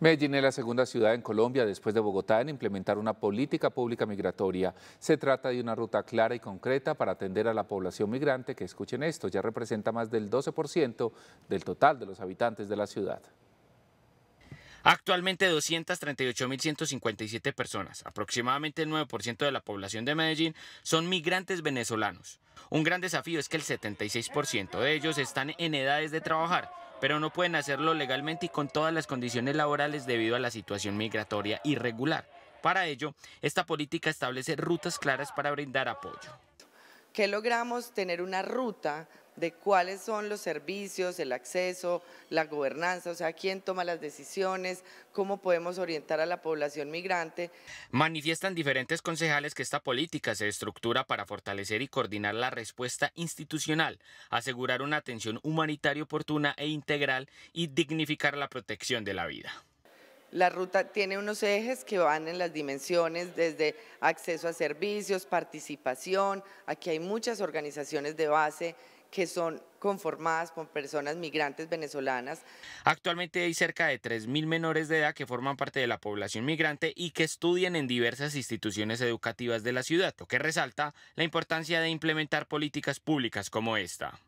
Medellín es la segunda ciudad en Colombia después de Bogotá en implementar una política pública migratoria. Se trata de una ruta clara y concreta para atender a la población migrante que, escuchen esto, ya representa más del 12% del total de los habitantes de la ciudad. Actualmente 238.157 personas, aproximadamente el 9% de la población de Medellín, son migrantes venezolanos. Un gran desafío es que el 76% de ellos están en edades de trabajar, pero no pueden hacerlo legalmente y con todas las condiciones laborales debido a la situación migratoria irregular. Para ello, esta política establece rutas claras para brindar apoyo. ¿Qué logramos? Tener una ruta de cuáles son los servicios, el acceso, la gobernanza, o sea, quién toma las decisiones, cómo podemos orientar a la población migrante. Manifiestan diferentes concejales que esta política se estructura para fortalecer y coordinar la respuesta institucional, asegurar una atención humanitaria oportuna e integral y dignificar la protección de la vida. La ruta tiene unos ejes que van en las dimensiones desde acceso a servicios, participación. Aquí hay muchas organizaciones de base que son conformadas por personas migrantes venezolanas. Actualmente hay cerca de 3.000 menores de edad que forman parte de la población migrante y que estudian en diversas instituciones educativas de la ciudad, lo que resalta la importancia de implementar políticas públicas como esta.